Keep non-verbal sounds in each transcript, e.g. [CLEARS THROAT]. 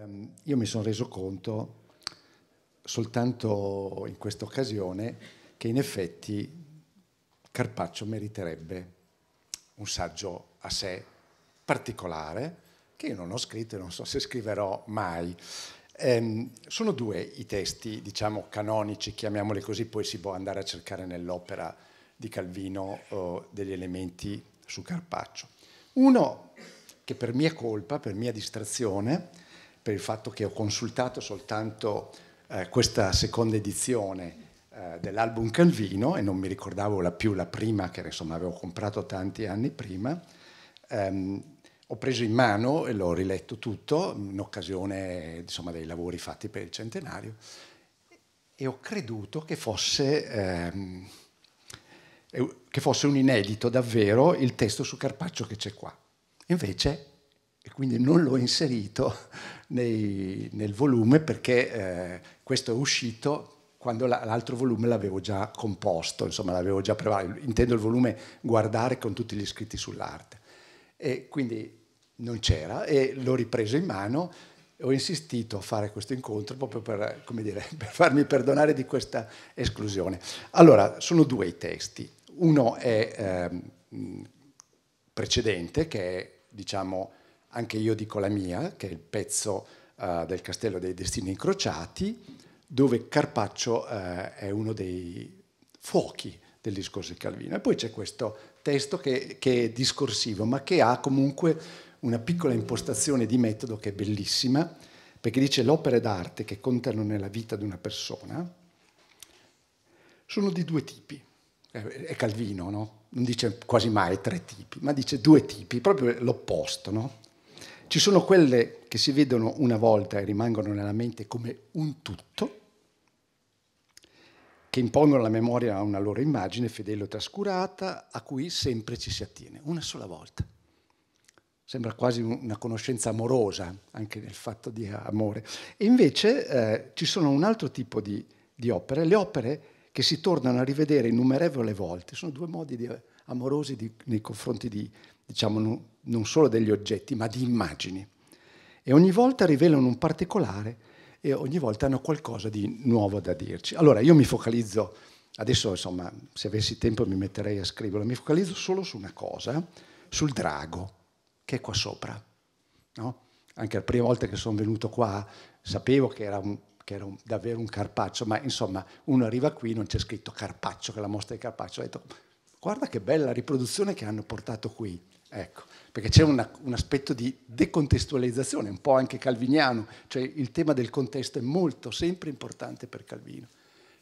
Ehm, io mi sono reso conto soltanto in questa occasione che in effetti Carpaccio meriterebbe un saggio a sé particolare che io non ho scritto e non so se scriverò mai. Ehm, sono due i testi, diciamo, canonici, chiamiamoli così, poi si può andare a cercare nell'opera di Calvino eh, degli elementi su Carpaccio. Uno che per mia colpa, per mia distrazione, per il fatto che ho consultato soltanto eh, questa seconda edizione eh, dell'album Calvino e non mi ricordavo la più la prima che insomma avevo comprato tanti anni prima. Ehm, ho preso in mano e l'ho riletto tutto in occasione insomma, dei lavori fatti per il centenario e ho creduto che fosse, ehm, che fosse un inedito davvero il testo su Carpaccio che c'è qua. Invece, e quindi non l'ho inserito nei, nel volume perché eh, questo è uscito quando l'altro volume l'avevo già composto, insomma l'avevo già preparato, intendo il volume guardare con tutti gli scritti sull'arte. E quindi non c'era e l'ho ripreso in mano, ho insistito a fare questo incontro proprio per, dire, [LAUGHS] per farmi perdonare di questa esclusione. Allora, sono due i testi. Uno è eh, precedente, che è diciamo, anche io dico la mia, che è il pezzo uh, del Castello dei Destini Incrociati, dove Carpaccio uh, è uno dei fuochi del discorso di Calvino. E poi c'è questo testo che, che è discorsivo, ma che ha comunque una piccola impostazione di metodo che è bellissima, perché dice l'opera d'arte che contano nella vita di una persona sono di due tipi. È Calvino, no? Non dice quasi mai tre tipi, ma dice due tipi, proprio l'opposto, no? Ci sono quelle che si vedono una volta e rimangono nella mente come un tutto, che impongono la memoria a una loro immagine fedele o trascurata, a cui sempre ci si attiene, una sola volta. Sembra quasi una conoscenza amorosa, anche nel fatto di amore. E invece eh, ci sono un altro tipo di, di opere, le opere che si tornano a rivedere innumerevoli volte. Sono due modi di, eh, amorosi di, nei confronti di, diciamo, non solo degli oggetti, ma di immagini. E ogni volta rivelano un particolare e ogni volta hanno qualcosa di nuovo da dirci. Allora io mi focalizzo, adesso insomma, se avessi tempo mi metterei a scriverlo, mi focalizzo solo su una cosa, sul drago, che è qua sopra. No? Anche la prima volta che sono venuto qua sapevo che era un che era un, davvero un carpaccio, ma insomma uno arriva qui e non c'è scritto carpaccio, che è la mostra di carpaccio, ho detto guarda che bella riproduzione che hanno portato qui, ecco perché c'è una, un aspetto di decontestualizzazione, un po' anche calviniano, cioè il tema del contesto è molto, sempre importante per Calvino.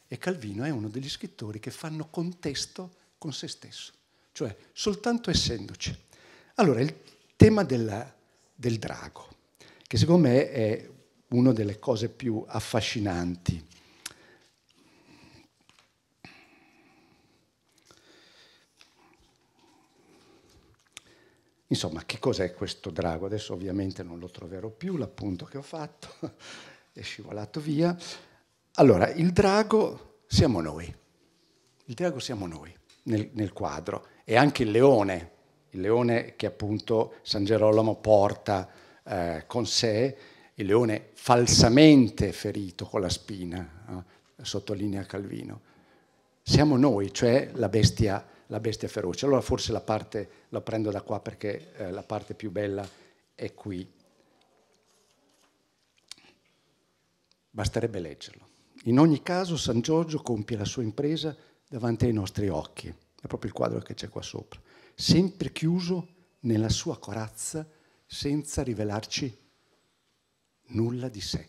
E Calvino è uno degli scrittori che fanno contesto con se stesso, cioè soltanto essendoci. Allora, il tema della, del drago, che secondo me è una delle cose più affascinanti Insomma, che cos'è questo drago? Adesso ovviamente non lo troverò più, l'appunto che ho fatto, [LAUGHS] è scivolato via. Allora, il drago siamo noi, il drago siamo noi nel, nel quadro e anche il leone, il leone che appunto San Gerolamo porta eh, con sé, il leone falsamente ferito con la spina, eh, sottolinea Calvino. Siamo noi, cioè la bestia, la bestia feroce. Allora forse la parte lo prendo da qua perché eh, la parte più bella è qui. Basterebbe leggerlo. In ogni caso San Giorgio compie la sua impresa davanti ai nostri occhi, è proprio il quadro che c'è qua sopra, sempre chiuso nella sua corazza senza rivelarci nulla di sé.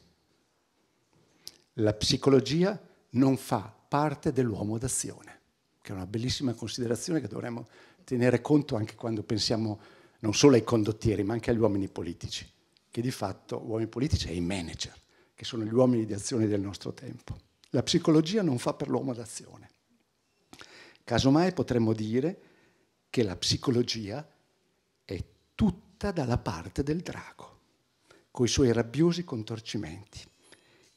La psicologia non fa parte dell'uomo d'azione, che è una bellissima considerazione che dovremmo tenere conto anche quando pensiamo non solo ai condottieri, ma anche agli uomini politici, che di fatto uomini politici e i manager, che sono gli uomini di azione del nostro tempo. La psicologia non fa per l'uomo d'azione. Casomai potremmo dire che la psicologia è tutta dalla parte del drago, con i suoi rabbiosi contorcimenti.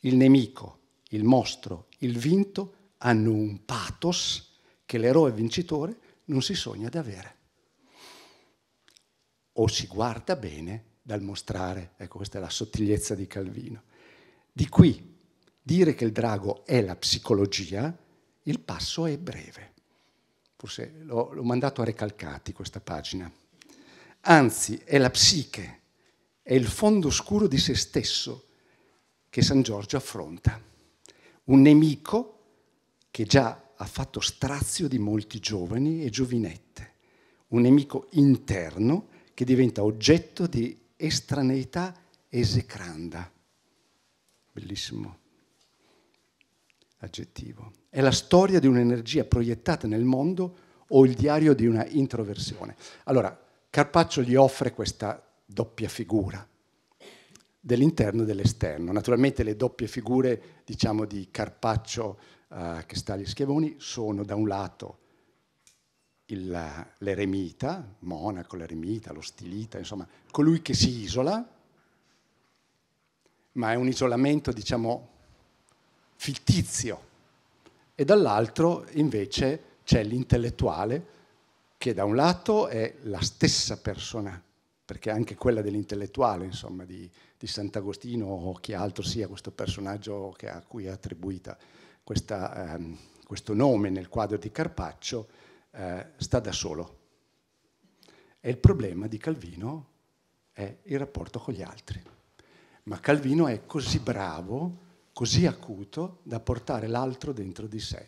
Il nemico, il mostro, il vinto hanno un pathos che l'eroe vincitore non si sogna di avere. O si guarda bene dal mostrare, ecco questa è la sottigliezza di Calvino. Di qui dire che il drago è la psicologia, il passo è breve. Forse l'ho, l'ho mandato a Recalcati questa pagina. Anzi, è la psiche, è il fondo oscuro di se stesso che San Giorgio affronta. Un nemico che già ha fatto strazio di molti giovani e giovinette, un nemico interno che diventa oggetto di estraneità esecranda. Bellissimo aggettivo. È la storia di un'energia proiettata nel mondo o il diario di una introversione. Allora, Carpaccio gli offre questa doppia figura dell'interno e dell'esterno. Naturalmente le doppie figure, diciamo, di Carpaccio eh, che sta agli Schiavoni sono da un lato il, l'eremita, monaco, l'eremita, lo stilita, insomma, colui che si isola, ma è un isolamento, diciamo, fittizio. E dall'altro invece c'è l'intellettuale che da un lato è la stessa persona, perché anche quella dell'intellettuale, insomma, di, di Sant'Agostino o chi altro sia questo personaggio a cui è attribuita, questa, ehm, questo nome nel quadro di Carpaccio eh, sta da solo. E il problema di Calvino è il rapporto con gli altri. Ma Calvino è così bravo, così acuto da portare l'altro dentro di sé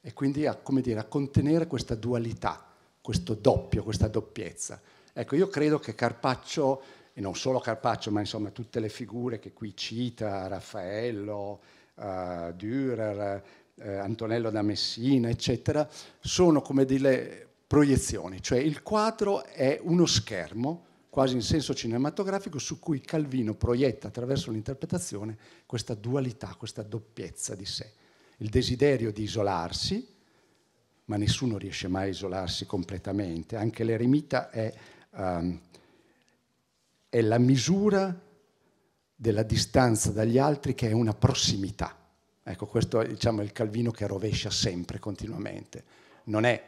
e quindi a, dire, a contenere questa dualità, questo doppio, questa doppiezza. Ecco, io credo che Carpaccio, e non solo Carpaccio, ma insomma tutte le figure che qui cita, Raffaello, a eh, Dürer, eh, Antonello da Messina, eccetera, sono come delle proiezioni, cioè il quadro è uno schermo quasi in senso cinematografico su cui Calvino proietta attraverso l'interpretazione questa dualità, questa doppiezza di sé, il desiderio di isolarsi, ma nessuno riesce mai a isolarsi completamente, anche l'eremita è, um, è la misura della distanza dagli altri che è una prossimità. Ecco, questo è diciamo, il Calvino che rovescia sempre, continuamente. Non è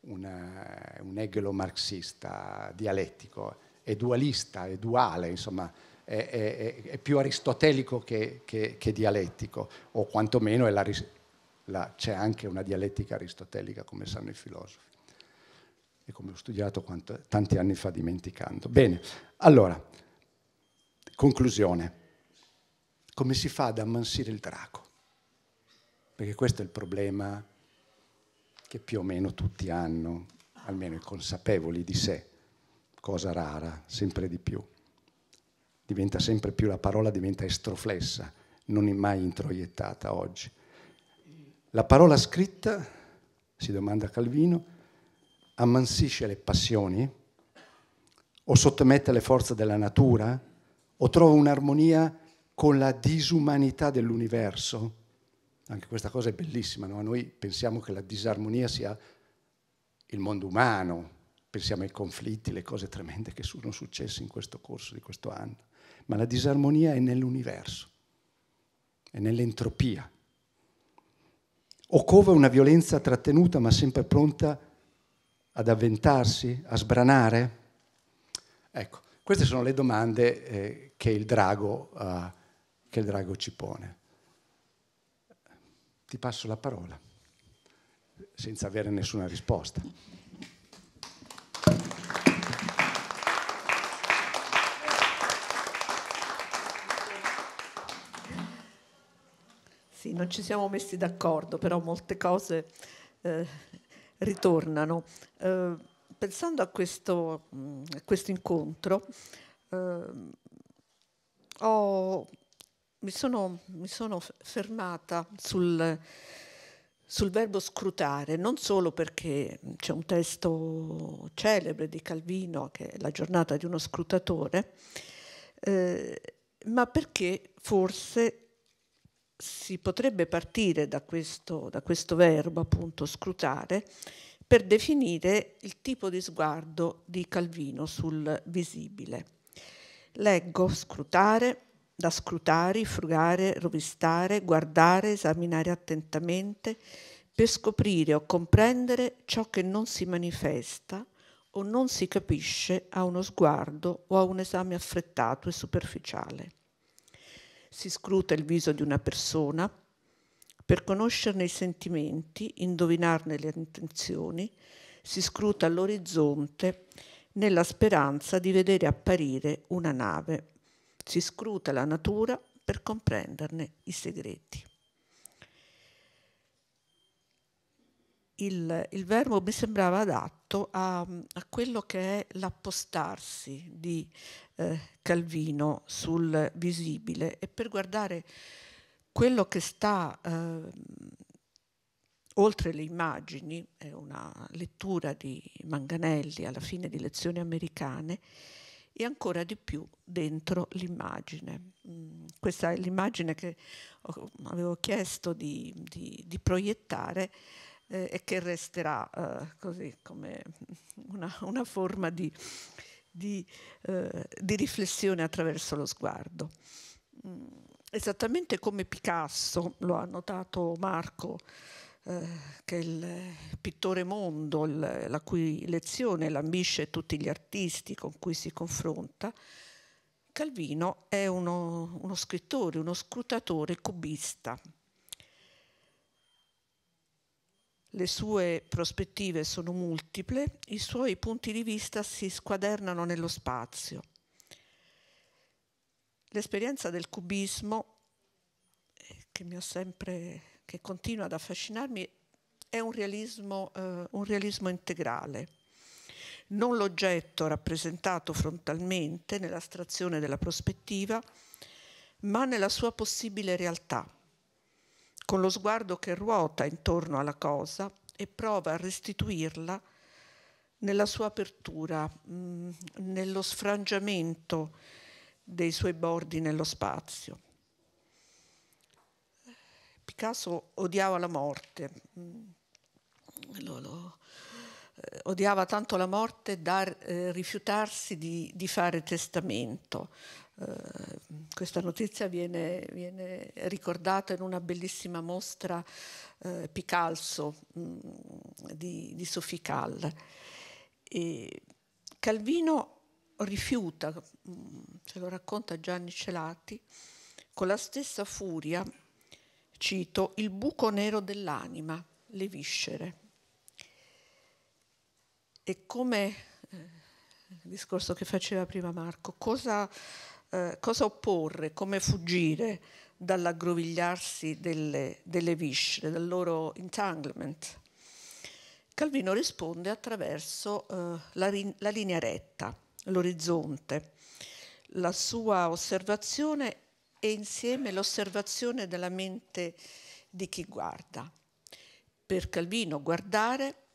una, un eh, egelo marxista dialettico, è dualista, è duale, insomma, è, è, è più aristotelico che, che, che, dialettico, o quantomeno la, la, c'è anche una dialettica aristotelica, come sanno i filosofi, e come ho studiato quanto, tanti anni fa dimenticando. Bene, allora, Conclusione. Come si fa ad ammansire il drago? Perché questo è il problema che più o meno tutti hanno, almeno i consapevoli di sé, cosa rara, sempre di più. Diventa sempre più, la parola diventa estroflessa, non è mai introiettata oggi. La parola scritta, si domanda Calvino, ammansisce le passioni o sottomette le forze della natura? o trova un'armonia con la disumanità dell'universo. Anche questa cosa è bellissima, no? noi pensiamo che la disarmonia sia il mondo umano, pensiamo ai conflitti, le cose tremende che sono successe in questo corso di questo anno, ma la disarmonia è nell'universo, è nell'entropia. O cova una violenza trattenuta ma sempre pronta ad avventarsi, a sbranare? Ecco, queste sono le domande eh, che il drago, uh, che il drago ci pone. Ti passo la parola, senza avere nessuna risposta. Sì, non ci siamo messi d'accordo, però molte cose eh, ritornano. Eh, pensando a questo, mm, a questo incontro, eh, ho, mi, sono, mi, sono, fermata sul, sul verbo scrutare, non solo perché c'è un testo celebre di Calvino che è la giornata di uno scrutatore, eh, ma perché forse si potrebbe partire da questo, da questo, verbo, appunto, scrutare, per definire il tipo di sguardo di Calvino sul visibile. Leggo, scrutare, da scrutare, frugare, rovistare, guardare, esaminare attentamente, per scoprire o comprendere ciò che non si manifesta o non si capisce a uno sguardo o a un esame affrettato e superficiale. Si scruta il viso di una persona per conoscerne i sentimenti, indovinarne le intenzioni, si scruta l'orizzonte nella speranza di vedere apparire una nave. Si scruta la natura per comprenderne i segreti. Il, il verbo mi sembrava adatto a, a quello che è l'appostarsi di eh, Calvino sul visibile e per guardare quello che sta eh, oltre le immagini, è una lettura di Manganelli alla fine di lezioni americane, e ancora di più dentro l'immagine. Mm, questa è l'immagine che avevo chiesto di, di, di proiettare eh, e che resterà eh, così come una, una forma di, di eh, riflessione attraverso lo sguardo. Mm, esattamente come Picasso, lo ha notato Marco, eh, che il pittore mondo, la cui lezione lambisce tutti gli artisti con cui si confronta, Calvino è uno, uno scrittore, uno scrutatore cubista. Le sue prospettive sono multiple, i suoi punti di vista si squadernano nello spazio. L'esperienza del cubismo, eh, che mi ha sempre che continua ad affascinarmi è un realismo, eh, un realismo integrale. Non l'oggetto rappresentato frontalmente nell'astrazione della prospettiva, ma nella sua possibile realtà, con lo sguardo che ruota intorno alla cosa e prova a restituirla nella sua apertura, mh, mm, nello sfrangiamento dei suoi bordi nello spazio. Picasso odiava la morte, mm. lo, lo, eh, odiava tanto la morte da eh, rifiutarsi di, di, fare testamento. Eh, questa notizia viene, viene, ricordata in una bellissima mostra eh, Picasso mm, di, di Sophie Call. E Calvino rifiuta, mh, mm, ce lo racconta Gianni Celati, con la stessa furia cito, il buco nero dell'anima, le viscere. E come eh, il discorso che faceva prima Marco, cosa, eh, cosa opporre, come fuggire dall'aggrovigliarsi delle, delle viscere, dal loro entanglement? Calvino risponde attraverso eh, la, la linea retta, l'orizzonte. La sua osservazione e insieme l'osservazione della mente di chi guarda. Per Calvino guardare,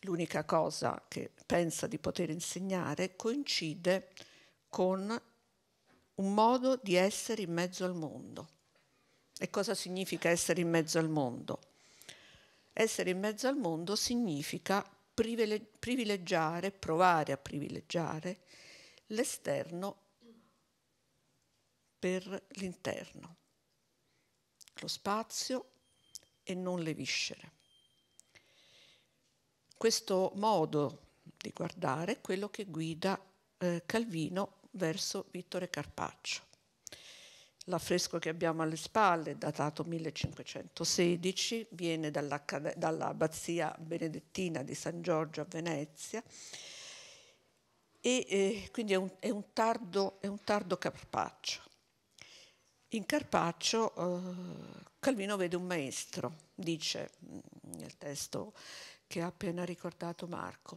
l'unica cosa che pensa di poter insegnare, coincide con un modo di essere in mezzo al mondo. E cosa significa essere in mezzo al mondo? Essere in mezzo al mondo significa privilegiare, provare a privilegiare l'esterno per l'interno, lo spazio e non le viscere. Questo modo di guardare è quello che guida eh, Calvino verso Vittore Carpaccio. L'affresco che abbiamo alle spalle, datato 1516, viene dall'abbazia benedettina di San Giorgio a Venezia e eh, quindi è un, è, un tardo, è un tardo Carpaccio. In Carpaccio eh, Calvino vede un maestro, dice mm, nel testo che ha appena ricordato Marco.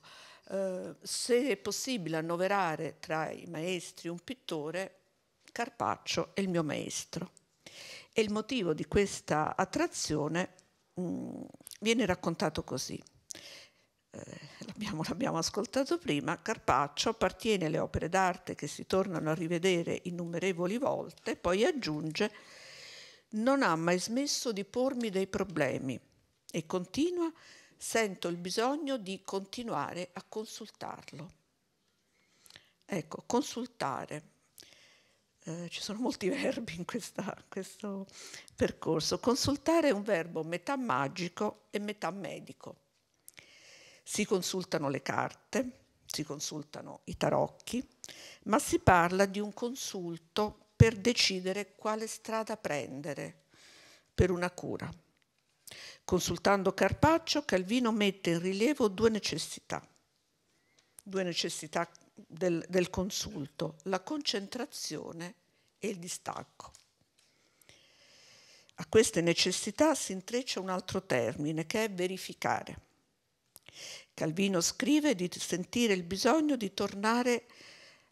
Eh, se è possibile annoverare tra i maestri un pittore, Carpaccio è il mio maestro. E il motivo di questa attrazione mh, mm, viene raccontato così eh, l'abbiamo, l'abbiamo ascoltato prima, Carpaccio appartiene alle opere d'arte che si tornano a rivedere innumerevoli volte, poi aggiunge non ha mai smesso di pormi dei problemi e continua, sento il bisogno di continuare a consultarlo. Ecco, consultare. Eh, ci sono molti [LAUGHS] verbi in questa, questo percorso. Consultare è un verbo metà magico e metà medico si consultano le carte, si consultano i tarocchi, ma si parla di un consulto per decidere quale strada prendere per una cura. Consultando Carpaccio, Calvino mette in rilievo due necessità, due necessità del, del consulto, la concentrazione e il distacco. A queste necessità si intreccia un altro termine che è verificare Calvino scrive di sentire il bisogno di tornare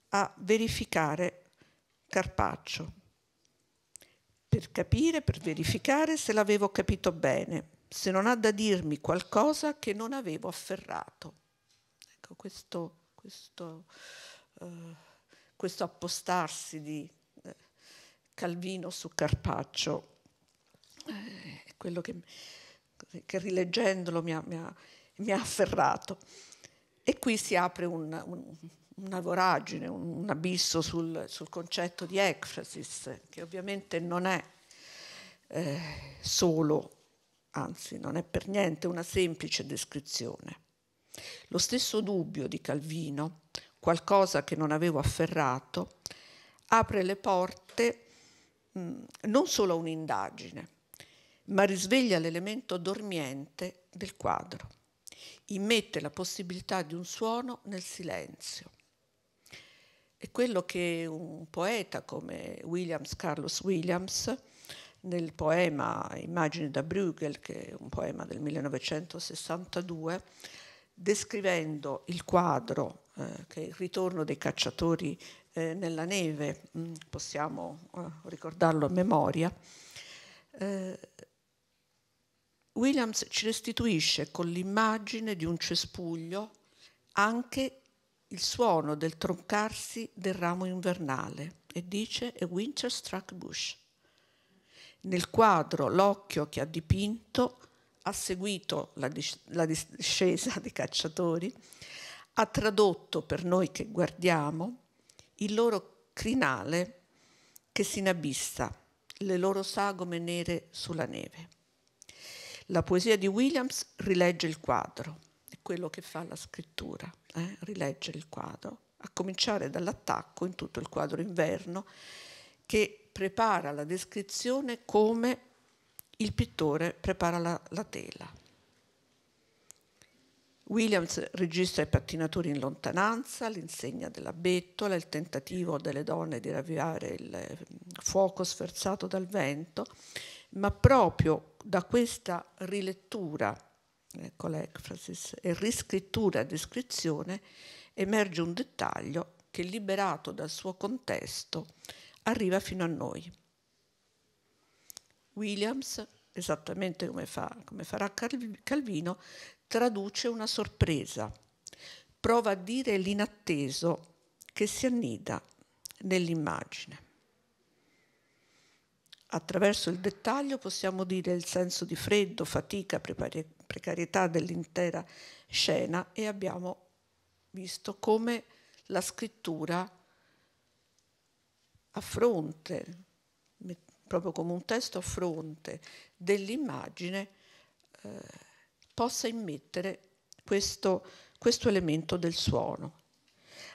a verificare Carpaccio, per capire, per verificare se l'avevo capito bene, se non ha da dirmi qualcosa che non avevo afferrato. Ecco, questo, questo, uh, questo appostarsi di eh, Calvino su Carpaccio eh, quello che, che rileggendolo mi ha, mi ha mi ha afferrato. E qui si apre un, un, una voragine, un, un abisso sul, sul, concetto di ecfrasis, che ovviamente non è eh, solo, anzi non è per niente una semplice descrizione. Lo stesso dubbio di Calvino, qualcosa che non avevo afferrato, apre le porte mh, non solo a un'indagine, ma risveglia l'elemento dormiente del quadro immette la possibilità di un suono nel silenzio. È quello che un poeta come Williams, Carlos Williams, nel poema Immagini da Bruegel, che è un poema del 1962, descrivendo il quadro eh, che è il ritorno dei cacciatori eh, nella neve, mm, possiamo eh, ricordarlo a memoria, eh, Williams ci restituisce con l'immagine di un cespuglio anche il suono del troncarsi del ramo invernale e dice A Winter Struck Bush. Nel quadro l'occhio che ha dipinto ha seguito la, dis- la discesa dei cacciatori, ha tradotto per noi che guardiamo il loro crinale che si inabissa, le loro sagome nere sulla neve. La poesia di Williams rilegge il quadro, è quello che fa la scrittura, eh? rilegge il quadro, a cominciare dall'attacco in tutto il quadro inverno, che prepara la descrizione come il pittore prepara la, la tela. Williams registra i pattinatori in lontananza, l'insegna della bettola, il tentativo delle donne di ravviare il eh, fuoco sferzato dal vento ma proprio da questa rilettura, ecco l'ecfrasis, e riscrittura e descrizione, emerge un dettaglio che liberato dal suo contesto arriva fino a noi. Williams, esattamente come, fa, come farà Calvino, traduce una sorpresa, prova a dire l'inatteso che si annida nell'immagine. Attraverso il dettaglio possiamo dire il senso di freddo, fatica, precarietà dell'intera scena e abbiamo visto come la scrittura a fronte, proprio come un testo a fronte dell'immagine, eh, possa immettere questo, questo elemento del suono.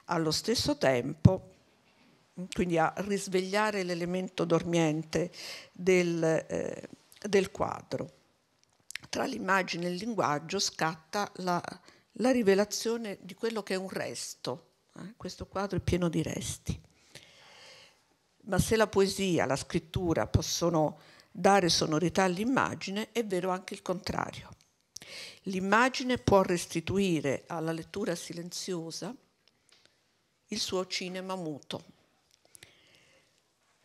Allo stesso tempo quindi a risvegliare l'elemento dormiente del, eh, del, quadro. Tra l'immagine e il linguaggio scatta la, la rivelazione di quello che è un resto. Eh? Questo quadro è pieno di resti. Ma se la poesia, la scrittura possono dare sonorità all'immagine, è vero anche il contrario. L'immagine può restituire alla lettura silenziosa il suo cinema muto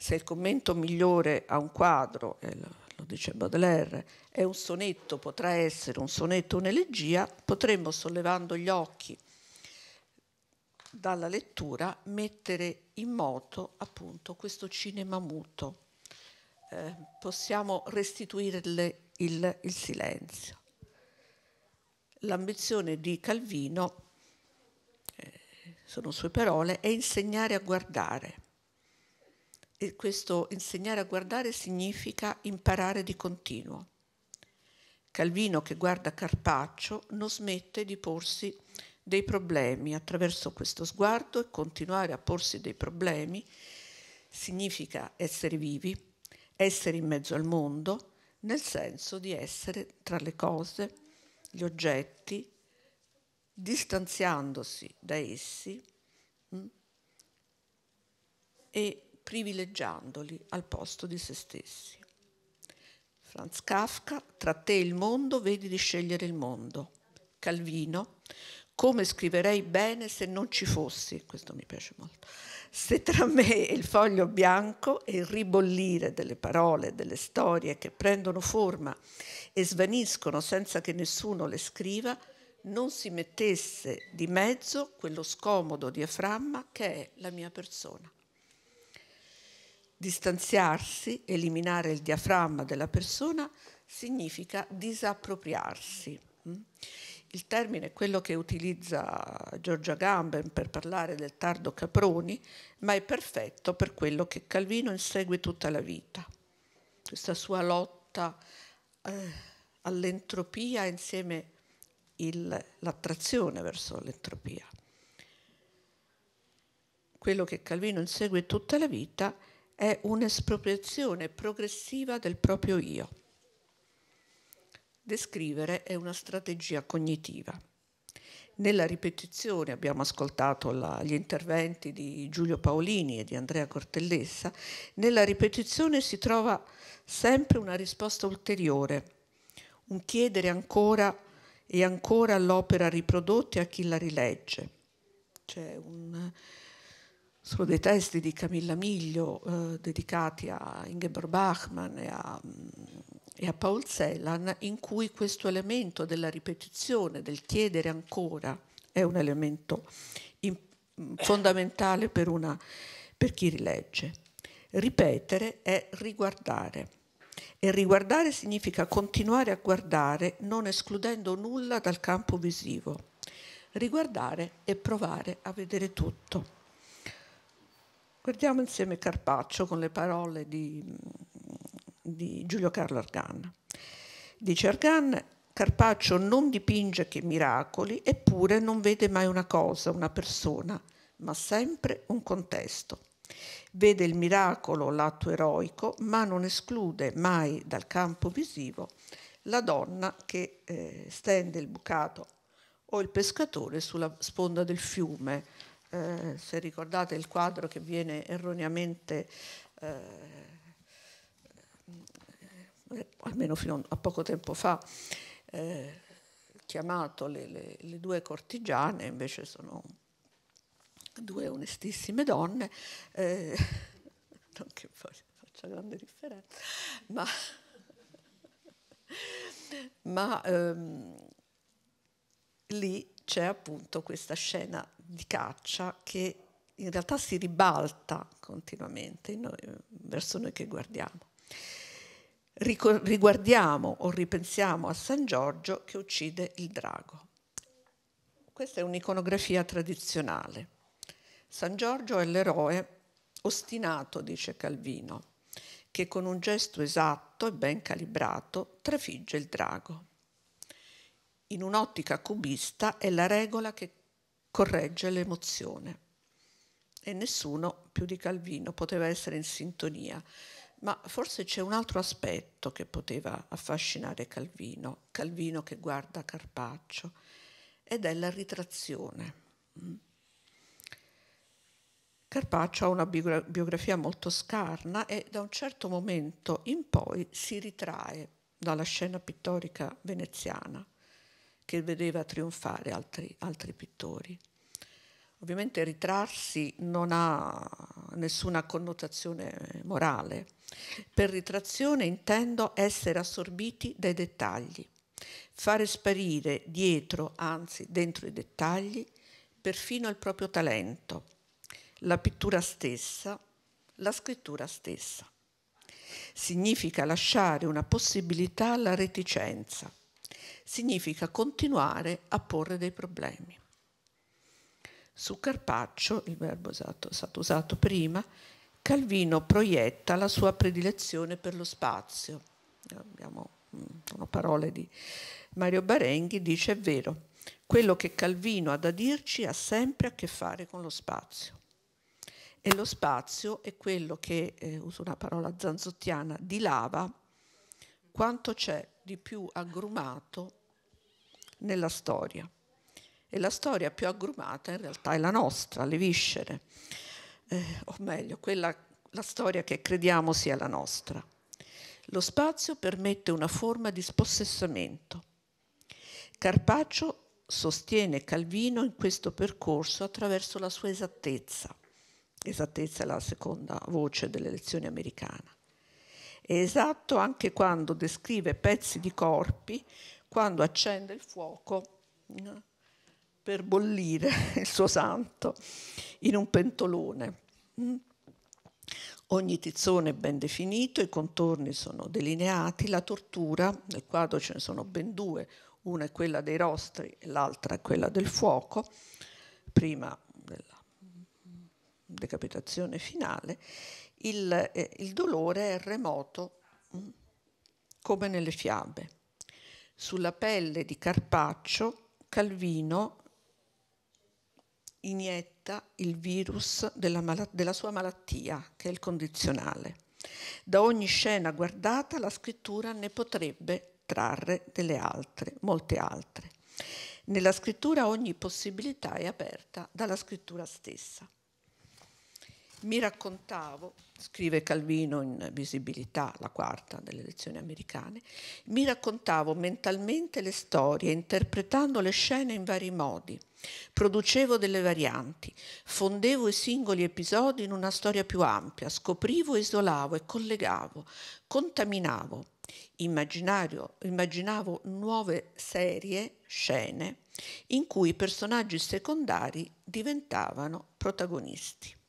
se il commento migliore a un quadro, lo dice Baudelaire, è un sonetto, potrà essere un sonetto, un'elegia, potremmo sollevando gli occhi dalla lettura mettere in moto appunto questo cinema muto. Eh, possiamo restituirle il, il silenzio. L'ambizione di Calvino, eh, sono sue parole, è insegnare a guardare e questo insegnare a guardare significa imparare di continuo. Calvino che guarda Carpaccio non smette di porsi dei problemi attraverso questo sguardo e continuare a porsi dei problemi significa essere vivi, essere in mezzo al mondo, nel senso di essere tra le cose, gli oggetti, distanziandosi da essi mh, hm, e privilegiandoli al posto di se stessi. Franz Kafka, tra te e il mondo, vedi di scegliere il mondo. Calvino, come scriverei bene se non ci fossi, questo mi piace molto, se tra me e il foglio bianco e il ribollire delle parole, delle storie che prendono forma e svaniscono senza che nessuno le scriva, non si mettesse di mezzo quello scomodo diaframma che è la mia persona. Distanziarsi, eliminare il diaframma della persona, significa disappropriarsi. Mm? Il termine è quello che utilizza Giorgia Gamben per parlare del tardo Caproni, ma è perfetto per quello che Calvino insegue tutta la vita. Questa sua lotta eh, all'entropia insieme all'attrazione verso l'entropia. Quello che Calvino insegue tutta la vita è è un'espropriazione progressiva del proprio io. Descrivere è una strategia cognitiva. Nella ripetizione abbiamo ascoltato la, gli interventi di Giulio Paolini e di Andrea Cortellessa, nella ripetizione si trova sempre una risposta ulteriore, un chiedere ancora e ancora l'opera riprodotta a chi la rilegge. C'è un, sono dei testi di Camilla Miglio eh, dedicati a Ingeborg Bachmann e a, mm, e a Paul Celan, in cui questo elemento della ripetizione, del chiedere ancora, è un elemento in, mm, fondamentale per, una, per chi rilegge. Ripetere è riguardare. E riguardare significa continuare a guardare non escludendo nulla dal campo visivo. Riguardare è provare a vedere tutto. Guardiamo insieme Carpaccio con le parole di, di Giulio Carlo Argan. Dice Argan, Carpaccio non dipinge che miracoli, eppure non vede mai una cosa, una persona, ma sempre un contesto. Vede il miracolo, l'atto eroico, ma non esclude mai dal campo visivo la donna che eh, stende il bucato o il pescatore sulla sponda del fiume eh, se ricordate il quadro che viene erroneamente, eh, eh, almeno fino a poco tempo fa, eh, chiamato le, le, le due cortigiane, invece sono due onestissime donne, eh, [LAUGHS] non che faccia grande differenza, ma, ma ehm, lì c'è appunto questa scena di caccia che in realtà si ribalta continuamente noi, eh, verso noi che guardiamo. Ricor riguardiamo o ripensiamo a San Giorgio che uccide il drago. Questa è un'iconografia tradizionale. San Giorgio è l'eroe ostinato, dice Calvino, che con un gesto esatto e ben calibrato trafigge il drago. In un'ottica cubista è la regola che corregge l'emozione. E nessuno più di Calvino poteva essere in sintonia. Ma forse c'è un altro aspetto che poteva affascinare Calvino, Calvino che guarda Carpaccio, ed è la ritrazione. Mm. Carpaccio ha una biografia molto scarna e da un certo momento in poi si ritrae dalla scena pittorica veneziana che vedeva trionfare altri, altri pittori. Ovviamente ritrarsi non ha nessuna connotazione morale. Per ritrazione intendo essere assorbiti dai dettagli, fare sparire dietro, anzi dentro i dettagli, perfino il proprio talento, la pittura stessa, la scrittura stessa. Significa lasciare una possibilità alla reticenza, significa continuare a porre dei problemi. Su Carpaccio, il verbo è stato usato prima, Calvino proietta la sua predilezione per lo spazio. Abbiamo, mm, sono parole di Mario Barenghi, dice è vero, quello che Calvino ha da dirci ha sempre a che fare con lo spazio. E lo spazio è quello che, eh, uso una parola zanzottiana, dilava quanto c'è di più aggrumato nella storia. E la storia più aggrumata in realtà è la nostra, le viscere, eh, o meglio, quella, la storia che crediamo sia la nostra. Lo spazio permette una forma di spossessamento. Carpaccio sostiene Calvino in questo percorso attraverso la sua esattezza. Esattezza è la seconda voce dell'elezione americana. È esatto anche quando descrive pezzi di corpi, quando accende il fuoco per bollire [LAUGHS] il suo santo in un pentolone. Mm. Ogni tizzone è ben definito, i contorni sono delineati, la tortura, nel quadro ce ne sono ben due, una è quella dei rostri e l'altra è quella del fuoco, prima della mm, decapitazione finale, il, eh, il dolore è remoto mm, come nelle fiabe. Sulla pelle di Carpaccio Calvino inietta il virus della, mal- della sua malattia, che è il condizionale. Da ogni scena guardata la scrittura ne potrebbe trarre delle altre, molte altre. Nella scrittura ogni possibilità è aperta dalla scrittura stessa. Mi raccontavo, scrive Calvino in Visibilità, la quarta delle lezioni americane, mi raccontavo mentalmente le storie, interpretando le scene in vari modi, producevo delle varianti, fondevo i singoli episodi in una storia più ampia, scoprivo, isolavo e collegavo, contaminavo, immaginavo nuove serie, scene, in cui i personaggi secondari diventavano protagonisti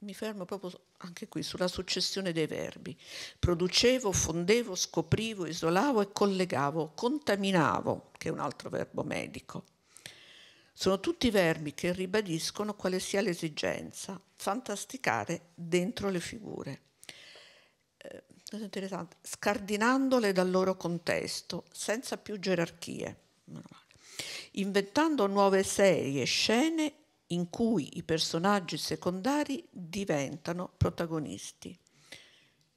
mi fermo proprio anche qui sulla successione dei verbi. Producevo, fondevo, scoprivo, isolavo e collegavo, contaminavo, che è un altro verbo medico. Sono tutti verbi che ribadiscono quale sia l'esigenza, fantasticare dentro le figure. Eh, interessante, scardinandole dal loro contesto, senza più gerarchie, inventando nuove serie, scene in cui i personaggi secondari diventano protagonisti,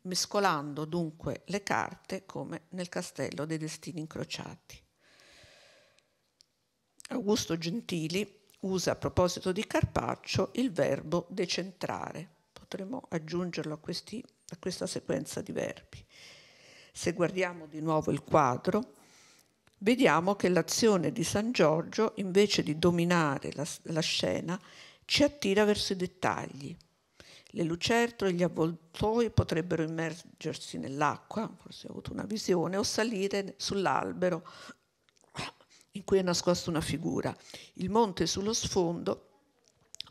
mescolando dunque le carte come nel castello dei destini incrociati. Augusto Gentili usa a proposito di Carpaccio il verbo decentrare, potremmo aggiungerlo a, questi, a questa sequenza di verbi. Se guardiamo di nuovo il quadro, vediamo che l'azione di San Giorgio, invece di dominare la, la scena, ci attira verso i dettagli. Le lucertole e gli avvoltoi potrebbero immergersi nell'acqua, forse ho avuto una visione, o salire sull'albero in cui è nascosta una figura. Il monte sullo sfondo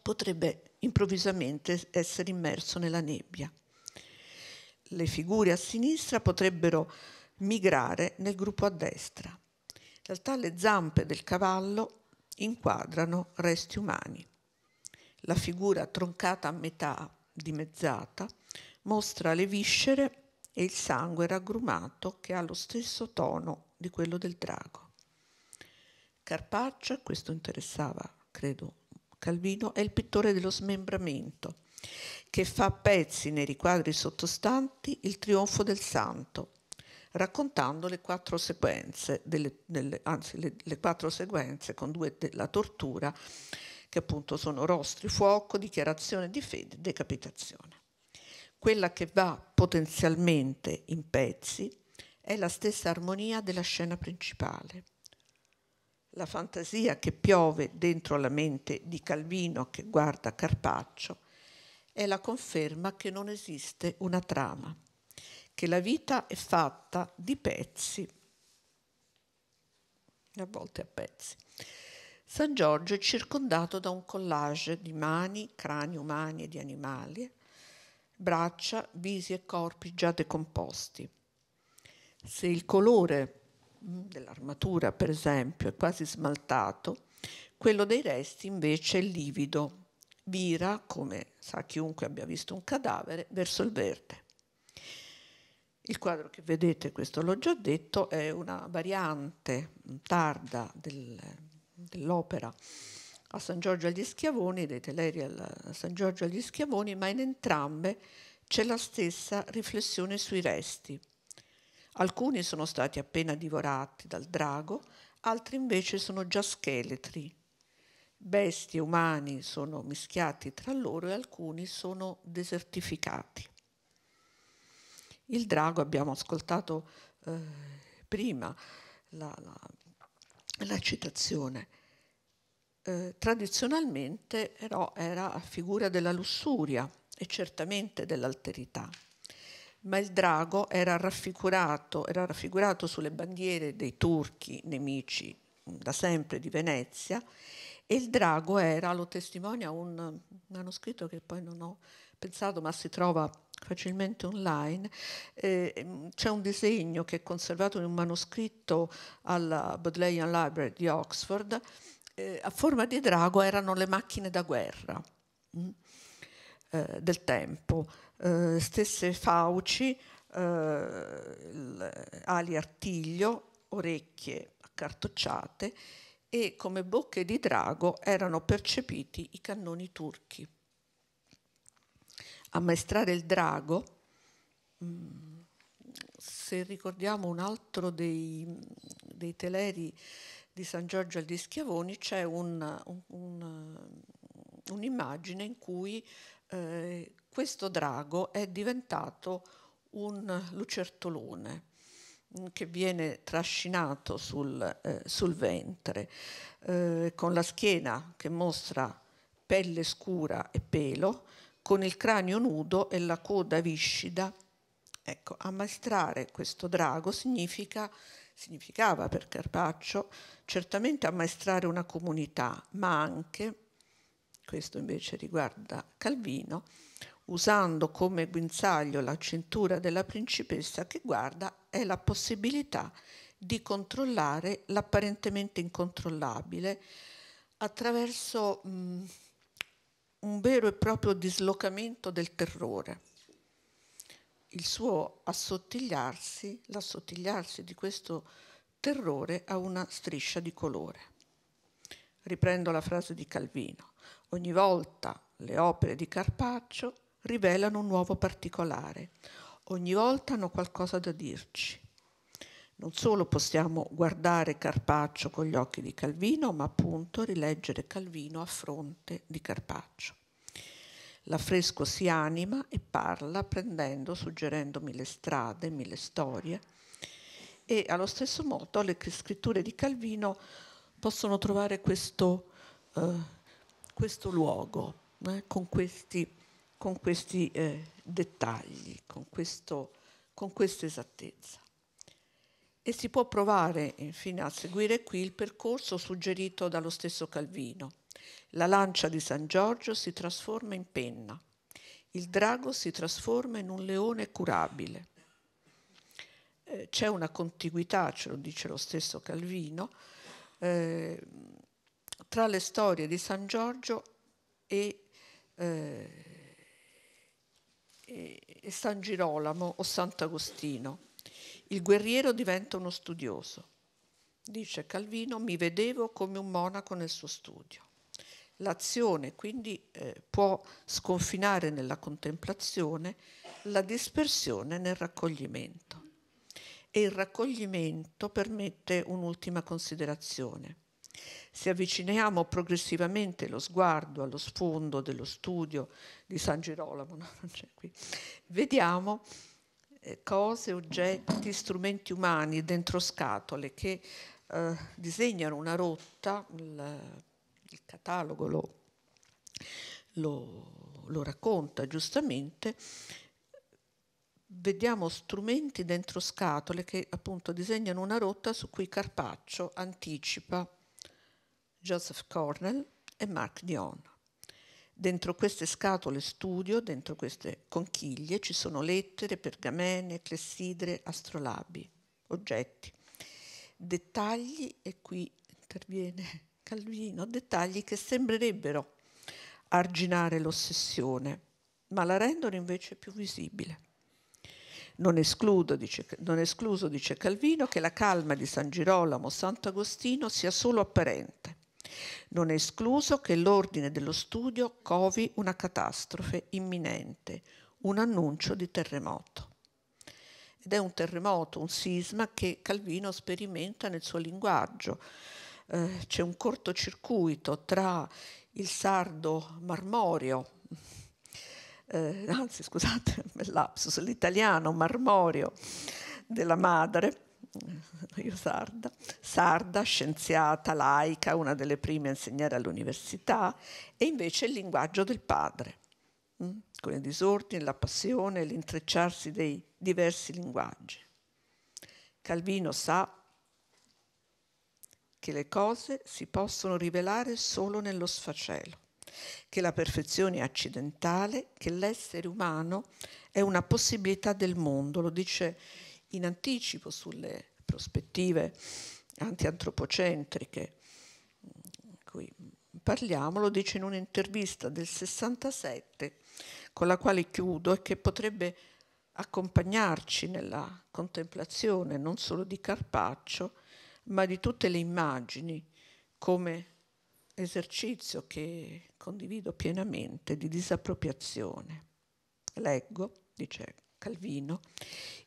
potrebbe improvvisamente essere immerso nella nebbia. Le figure a sinistra potrebbero migrare nel gruppo a destra. In realtà le zampe del cavallo inquadrano resti umani. La figura troncata a metà, dimezzata, mostra le viscere e il sangue raggrumato che ha lo stesso tono di quello del drago. Carpaccio, questo interessava, credo, Calvino, è il pittore dello smembramento, che fa a pezzi nei riquadri sottostanti il trionfo del santo raccontando le quattro sequenze, delle, delle, anzi le, le, quattro sequenze con due della tortura, che appunto sono rostri, fuoco, dichiarazione di fede, decapitazione. Quella che va potenzialmente in pezzi è la stessa armonia della scena principale. La fantasia che piove dentro la mente di Calvino che guarda Carpaccio è la conferma che non esiste una trama che la vita è fatta di pezzi, a volte a pezzi. San Giorgio è circondato da un collage di mani, crani umani e di animali, braccia, visi e corpi già decomposti. Se il colore mm, dell'armatura, per esempio, è quasi smaltato, quello dei resti invece è livido, vira, come sa chiunque abbia visto un cadavere, verso il verde. Il quadro che vedete, questo l'ho già detto, è una variante mm, tarda del, dell'opera a San Giorgio agli Schiavoni, dei Teleri a San Giorgio agli Schiavoni, ma in entrambe c'è la stessa riflessione sui resti. Alcuni sono stati appena divorati dal drago, altri invece sono già scheletri. Bestie e umani sono mischiati tra loro e alcuni sono desertificati il drago, abbiamo ascoltato eh, prima la, la, la citazione. Eh, tradizionalmente però era a figura della lussuria e certamente dell'alterità, ma il drago era raffigurato, era raffigurato sulle bandiere dei turchi nemici da sempre di Venezia e il drago era, lo testimonia un manoscritto che poi non ho pensato ma si trova facilmente online, eh, mm, c'è un disegno che è conservato in un manoscritto alla Bodleian Library di Oxford, eh, a forma di drago erano le macchine da guerra mh, mm, eh, del tempo. Eh, stesse Fauci, eh, ali artiglio, orecchie accartocciate e come bocche di drago erano percepiti i cannoni turchi ammaestrare il drago, mm, se ricordiamo un altro dei, dei teleri di San Giorgio al di Schiavoni, c'è un, un, un'immagine in cui eh, questo drago è diventato un lucertolone mm, che viene trascinato sul, eh, sul ventre, eh, con la schiena che mostra pelle scura e pelo, con il cranio nudo e la coda viscida. Ecco, ammaestrare questo drago significa, significava per Carpaccio certamente ammaestrare una comunità, ma anche, questo invece riguarda Calvino, usando come guinzaglio la cintura della principessa che guarda è la possibilità di controllare l'apparentemente incontrollabile attraverso mh, vero e proprio dislocamento del terrore. Il suo assottigliarsi, l'assottigliarsi di questo terrore a una striscia di colore. Riprendo la frase di Calvino. Ogni volta le opere di Carpaccio rivelano un nuovo particolare, ogni volta hanno qualcosa da dirci. Non solo possiamo guardare Carpaccio con gli occhi di Calvino, ma appunto rileggere Calvino a fronte di Carpaccio. L'affresco si anima e parla prendendo, suggerendo mille strade, mille storie. E allo stesso modo le scritture di Calvino possono trovare questo, eh, questo luogo, eh, con questi, con questi eh, dettagli, con, questo, con questa esattezza. E si può provare infine a seguire qui il percorso suggerito dallo stesso Calvino la lancia di San Giorgio si trasforma in penna. Il drago si trasforma in un leone curabile. Eh, c'è una contiguità, ce lo dice lo stesso Calvino, eh, tra le storie di San Giorgio e, eh, e, e San Girolamo o Sant'Agostino. Il guerriero diventa uno studioso. Dice Calvino, mi vedevo come un monaco nel suo studio l'azione, quindi eh, può sconfinare nella contemplazione, la dispersione nel raccoglimento. E il raccoglimento permette un'ultima considerazione. Se avviciniamo progressivamente lo sguardo allo sfondo dello studio di San Girolamo, [LAUGHS] no? vediamo eh, cose, oggetti, strumenti umani dentro scatole che eh, disegnano una rotta il catalogo lo, lo, lo racconta giustamente, vediamo strumenti dentro scatole che appunto disegnano una rotta su cui Carpaccio anticipa Joseph Cornell e Mark Dion. Dentro queste scatole studio, dentro queste conchiglie, ci sono lettere, pergamene, clessidre, astrolabi, oggetti, dettagli, e qui interviene Calvino dettagli che sembrerebbero arginare l'ossessione, ma la rendono invece più visibile. Non, escludo, dice, non escluso, dice Calvino, che la calma di San Girolamo, Sant'Agostino sia solo apparente. Non è escluso che l'ordine dello studio covi una catastrofe imminente, un annuncio di terremoto. Ed è un terremoto, un sisma che Calvino sperimenta nel suo linguaggio, eh, c'è un cortocircuito tra il sardo marmorio, [LAUGHS] eh, anzi scusate, [LAUGHS] lapsus, l'italiano marmorio della madre, [LAUGHS] io sarda, sarda, scienziata, laica, una delle prime a insegnare all'università, e invece il linguaggio del padre, mm, con il disordine, la passione, l'intrecciarsi dei diversi linguaggi. Calvino sa che le cose si possono rivelare solo nello sfacelo, che la perfezione è accidentale, che l'essere umano è una possibilità del mondo, lo dice in anticipo sulle prospettive antiantropocentriche di cui parliamo, lo dice in un'intervista del 67 con la quale chiudo e che potrebbe accompagnarci nella contemplazione non solo di Carpaccio, ma di tutte le immagini come esercizio che condivido pienamente di disappropriazione. Leggo, dice Calvino,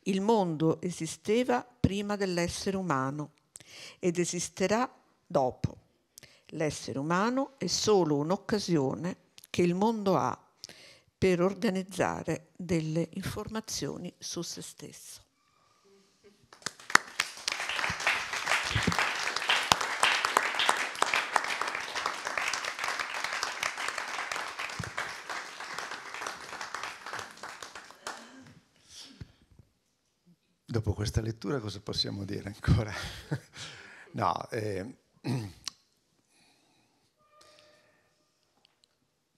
il mondo esisteva prima dell'essere umano ed esisterà dopo. L'essere umano è solo un'occasione che il mondo ha per organizzare delle informazioni su se stesso. Dopo questa lettura cosa possiamo dire ancora? [LAUGHS] no, eh, [CLEARS THROAT]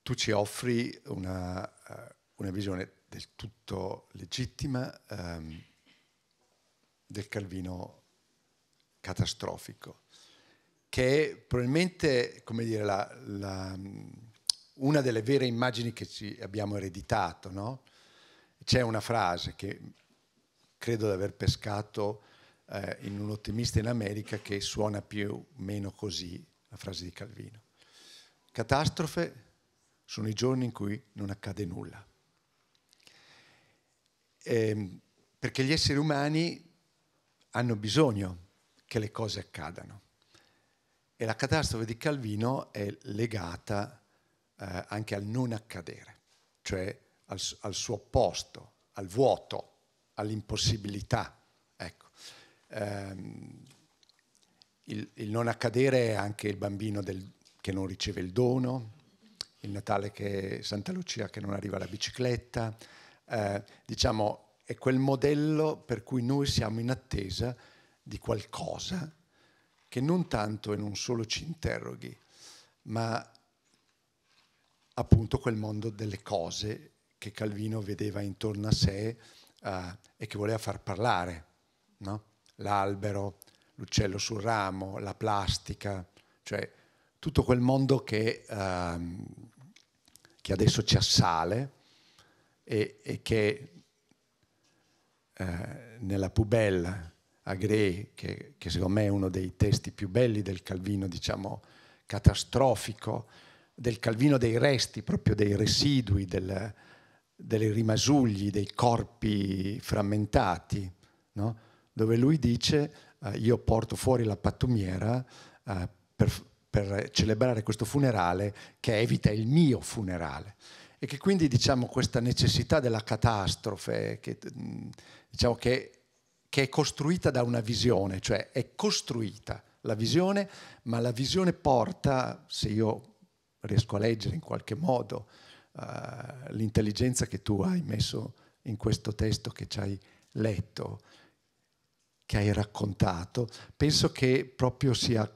tu ci offri una, eh, una, visione del tutto legittima ehm, del Calvino catastrofico, che è probabilmente dire, la, la, una delle vere immagini che abbiamo ereditato. No? C'è una frase che credo di aver pescato eh, in un ottimista in America che suona più o meno così la frase di Calvino. Catastrofe sono i giorni in cui non accade nulla. Eh, perché gli esseri umani hanno bisogno che le cose accadano. E la catastrofe di Calvino è legata eh, anche al non accadere, cioè al, al suo opposto, al vuoto all'impossibilità. Ecco. Ehm, il, il, non accadere è anche il bambino del, che non riceve il dono, il Natale che Santa Lucia che non arriva la bicicletta, eh, diciamo è quel modello per cui noi siamo in attesa di qualcosa che non tanto e non solo ci interroghi, ma appunto quel mondo delle cose che Calvino vedeva intorno a sé eh, e che voleva far parlare, no? l'albero, l'uccello sul ramo, la plastica, cioè tutto quel mondo che, eh, che adesso ci assale e, e che eh, nella Pubella a Gré, che, che, secondo me è uno dei testi più belli del Calvino, diciamo catastrofico, del Calvino dei resti, proprio dei residui, del, delle rimasugli, dei corpi frammentati, no? dove lui dice eh, io porto fuori la pattumiera eh, per, per, celebrare questo funerale che evita il mio funerale. E che quindi diciamo, questa necessità della catastrofe, che, mm, diciamo, che, che è costruita da una visione, cioè è costruita la visione, ma la visione porta, se io riesco a leggere in qualche modo, eh, l'intelligenza che tu hai messo in questo testo che ci hai letto, che hai raccontato, penso che proprio sia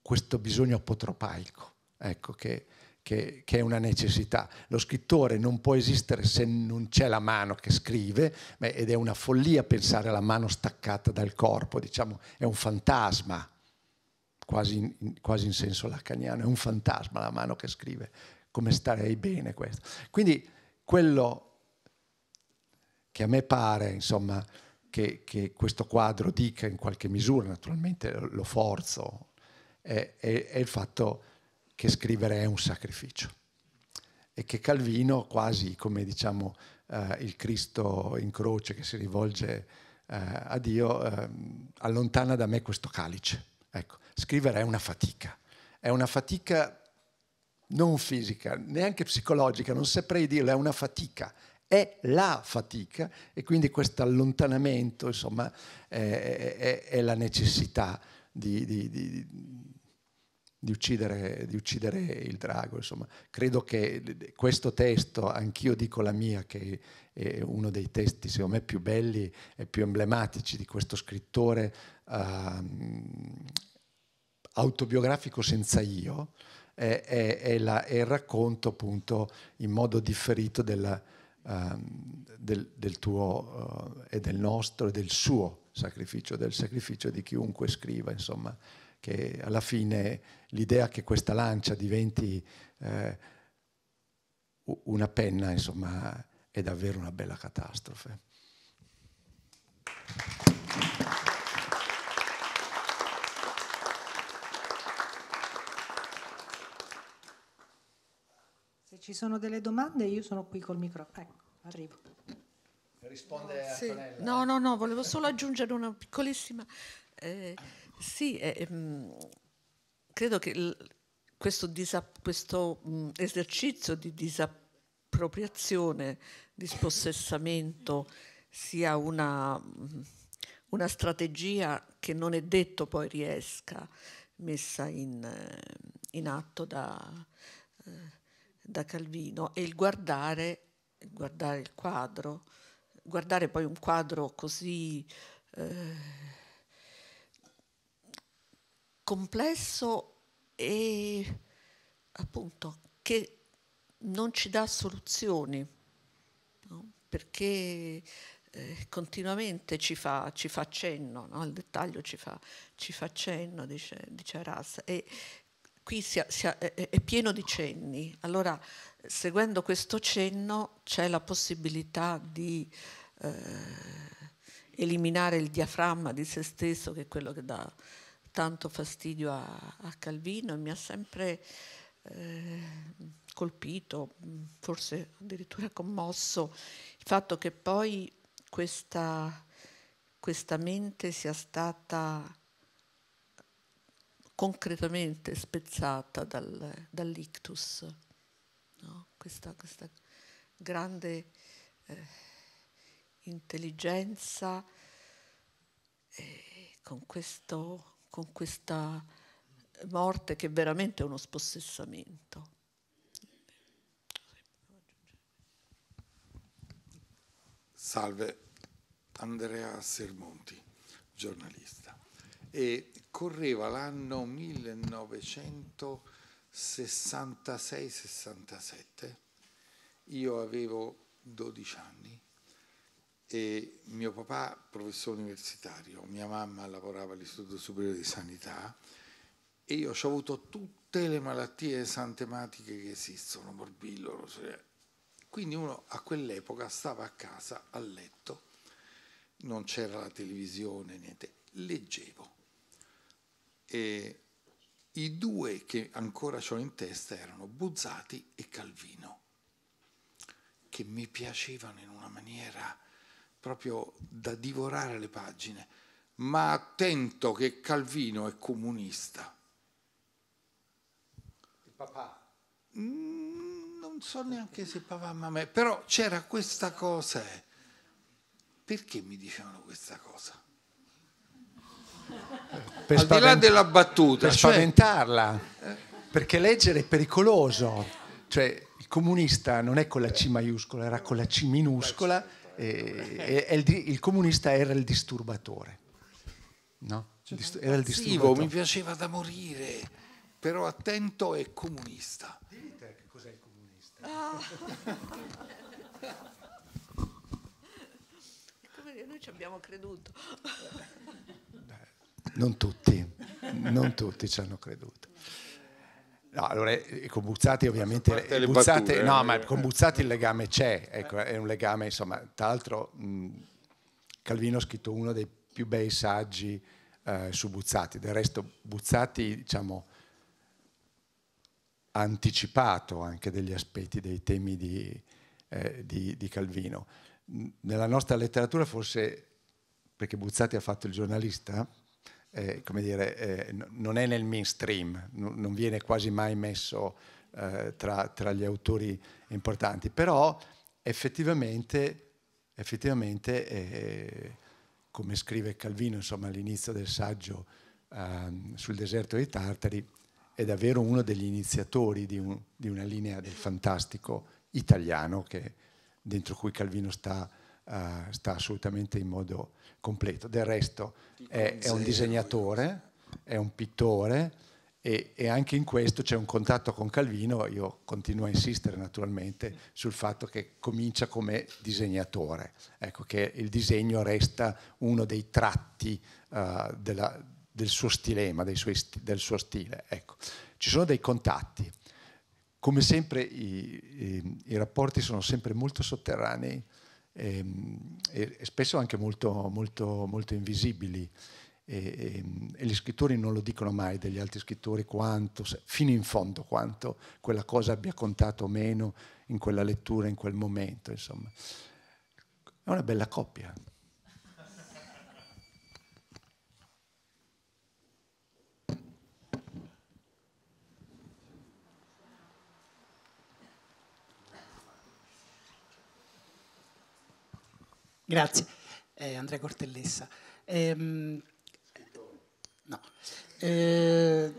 questo bisogno apotropaico, ecco, che, che, che, è una necessità. Lo scrittore non può esistere se non c'è la mano che scrive beh, ed è una follia pensare alla mano staccata dal corpo, diciamo, è un fantasma, quasi in, quasi in senso lacaniano, è un fantasma la mano che scrive come starei bene questo. Quindi quello che a me pare, insomma, che, che questo quadro dica in qualche misura, naturalmente lo forzo, è, è, è il fatto che scrivere è un sacrificio e che Calvino, quasi come diciamo eh, il Cristo in croce che si rivolge eh, a Dio, eh, allontana da me questo calice. Ecco, scrivere è una fatica, è una fatica non fisica, neanche psicologica, non saprei dirlo, è una fatica, è la fatica e quindi questo allontanamento insomma, è, è, è la necessità di, di, di, di, uccidere, di uccidere il drago. Insomma. Credo che questo testo, anch'io dico la mia, che è uno dei testi secondo me più belli e più emblematici di questo scrittore uh, autobiografico senza io, è, è, è, la, è il racconto appunto in modo differito del, uh, ehm, del, del tuo uh, e del nostro e del suo sacrificio, del sacrificio di chiunque scriva, insomma, che alla fine l'idea che questa lancia diventi eh, una penna, insomma, è davvero una bella catastrofe. ci sono delle domande, io sono qui col microfono. Ecco, arrivo. Risponde no, sì. No, no, no, volevo solo aggiungere una piccolissima... Eh, sì, eh, ehm, credo che il, questo, disap, questo mh, mm, esercizio di disappropriazione, di spossessamento, sia una, mh, mm, una, strategia che non è detto poi riesca messa in, eh, in atto da... Eh, da Calvino è il guardare, guardare il quadro, guardare poi un quadro così eh, complesso e appunto che non ci dà soluzioni, no? perché eh, continuamente ci fa, ci fa cenno, no? il dettaglio ci fa, ci fa cenno, dice, dice Arras, e, qui sia, sia, è, è pieno di cenni. Allora, seguendo questo cenno c'è la possibilità di eh, eliminare il diaframma di se stesso, che è quello che dà tanto fastidio a, a Calvino, e mi ha sempre eh, colpito, forse addirittura commosso, il fatto che poi questa, questa mente sia stata concretamente spezzata dal, dall'ictus. No? Questa, questa, grande eh, intelligenza eh, con, questo, con questa morte che veramente è uno spossessamento. Salve, Andrea Sermonti, giornalista e correva l'anno 1966-67, io avevo 12 anni e mio papà professore universitario, mia mamma lavorava all'Istituto Superiore di Sanità e io ho avuto tutte le malattie santematiche che esistono, morbillo, rosolea. Quindi uno a quell'epoca stava a casa, a letto, non c'era la televisione, niente, leggevo e I due che ancora ho in testa erano Buzzati e Calvino, che mi piacevano in una maniera proprio da divorare le pagine, ma attento che Calvino è comunista. Il papà? Mm, non so neanche se papà ma me, però c'era questa cosa. Perché mi dicevano questa cosa? Per Al spavent- di là della battuta. Per cioè... spaventarla, perché leggere è pericoloso. Cioè, il comunista non è con la C maiuscola, era con la C minuscola, e, e il, il, comunista era il disturbatore. No? Era il disturbatore. Mi piaceva da morire, però attento è comunista. dimmi te che cos'è il comunista. Ah. [LAUGHS] Come noi ci abbiamo creduto. Non tutti, non tutti ci hanno creduto. No, allora eh, con Buzzati ovviamente Buzzati, no, eh. ma con Buzzati il legame c'è, ecco, è un legame, insomma, tra l'altro Calvino ha scritto uno dei più bei saggi eh, su Buzzati, del resto Buzzati, diciamo, ha anticipato anche degli aspetti, dei temi di, eh, di, di Calvino. Nella nostra letteratura forse, perché Buzzati ha fatto il giornalista, eh, come dire, eh, non è nel mainstream, n- non viene quasi mai messo eh, tra, tra, gli autori importanti, però effettivamente, effettivamente eh, come scrive Calvino insomma, all'inizio del saggio ehm, sul deserto dei Tartari, è davvero uno degli iniziatori di, un, di una linea del fantastico italiano che, dentro cui Calvino sta uh, sta assolutamente in modo completo. Del resto è, è un disegnatore, è un pittore e, e anche in questo c'è un contatto con Calvino, io continuo a insistere naturalmente sul fatto che comincia come disegnatore, ecco che il disegno resta uno dei tratti uh, della, del suo stilema, suoi, del suo stile. Ecco. Ci sono dei contatti. Come sempre i, i, i rapporti sono sempre molto sotterranei e, ehm, e spesso anche molto, molto, molto invisibili. E, ehm, e, gli scrittori non lo dicono mai degli altri scrittori quanto, fino in fondo, quanto quella cosa abbia contato o meno in quella lettura, in quel momento, insomma. È una bella coppia. Grazie, eh, Andrea Cortellessa. Ehm, no. eh,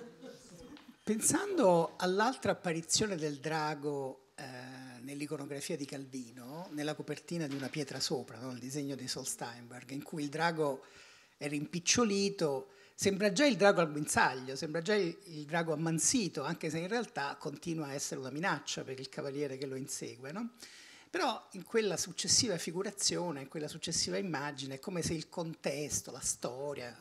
pensando all'altra apparizione del drago eh, nell'iconografia di Calvino, nella copertina di Una pietra sopra, no? il disegno di Solsteinberg, in cui il drago è rimpicciolito, sembra già il drago al guinzaglio, sembra già il, il drago ammansito, anche se in realtà continua a essere una minaccia per il cavaliere che lo insegue. No? Però in quella successiva figurazione, in quella successiva immagine, è come se il contesto, la storia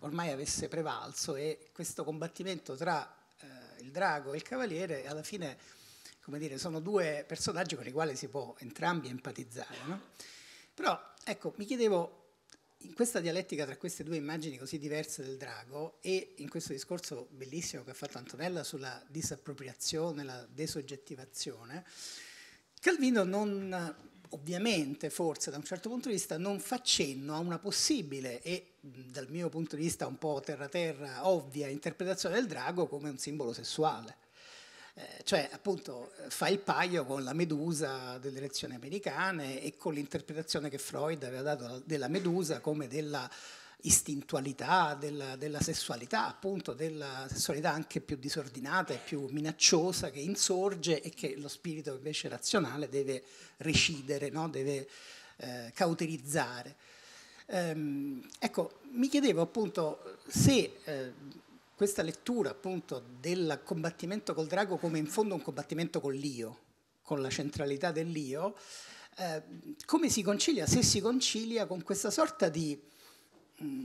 ormai avesse prevalso e questo combattimento tra eh, il drago e il cavaliere alla fine, come dire, sono due personaggi con i quali si può entrambi empatizzare. No? Però ecco, mi chiedevo in questa dialettica tra queste due immagini così diverse del drago e in questo discorso bellissimo che ha fatto Antonella sulla disappropriazione, la desoggettivazione, Calvino non, ovviamente, forse da un certo punto di vista, non fa cenno a una possibile e dal mio punto di vista un po' terra-terra ovvia interpretazione del drago come un simbolo sessuale. Eh, cioè, appunto, fa il paio con la medusa delle elezioni americane e con l'interpretazione che Freud aveva dato della medusa come della istintualità, della, della, sessualità, appunto della sessualità anche più disordinata e più minacciosa che insorge e che lo spirito invece razionale deve recidere, no? deve eh, cauterizzare. Ehm, ecco, mi chiedevo appunto se eh, questa lettura appunto del combattimento col drago come in fondo un combattimento con l'io, con la centralità dell'io, eh, come si concilia, se si concilia con questa sorta di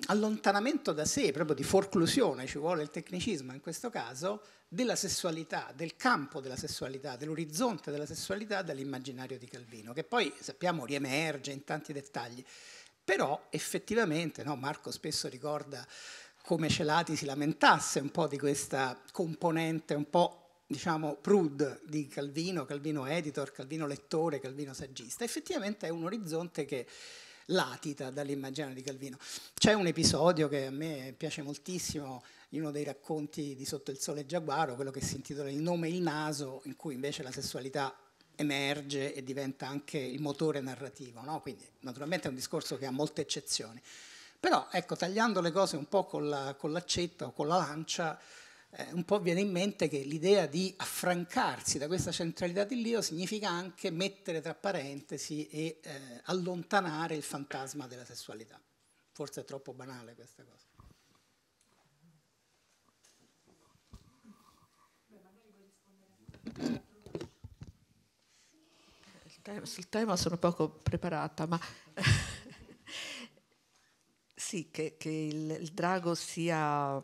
allontanamento da sé, proprio di forclusione, ci vuole il tecnicismo in questo caso, della sessualità, del campo della sessualità, dell'orizzonte della sessualità dall'immaginario di Calvino, che poi sappiamo riemerge in tanti dettagli. Però effettivamente, no, Marco spesso ricorda come Celati si lamentasse un po' di questa componente un po' diciamo, prude di Calvino, Calvino editor, Calvino lettore, Calvino saggista, effettivamente è un orizzonte che latita dall'immaginario di Calvino. C'è un episodio che a me piace moltissimo in uno dei racconti di Sotto il Sole e Giaguaro, quello che si intitola Il nome e il naso, in cui invece la sessualità emerge e diventa anche il motore narrativo. No? Quindi naturalmente è un discorso che ha molte eccezioni. Però ecco, tagliando le cose un po' con, la, con l'accetta o con la lancia, eh, un po' viene in mente che l'idea di affrancarsi da questa centralità di Lio significa anche mettere tra parentesi e eh, allontanare il fantasma della sessualità. Forse è troppo banale questa cosa. Sul tema sono poco preparata, ma [LAUGHS] sì, che, che il, il drago sia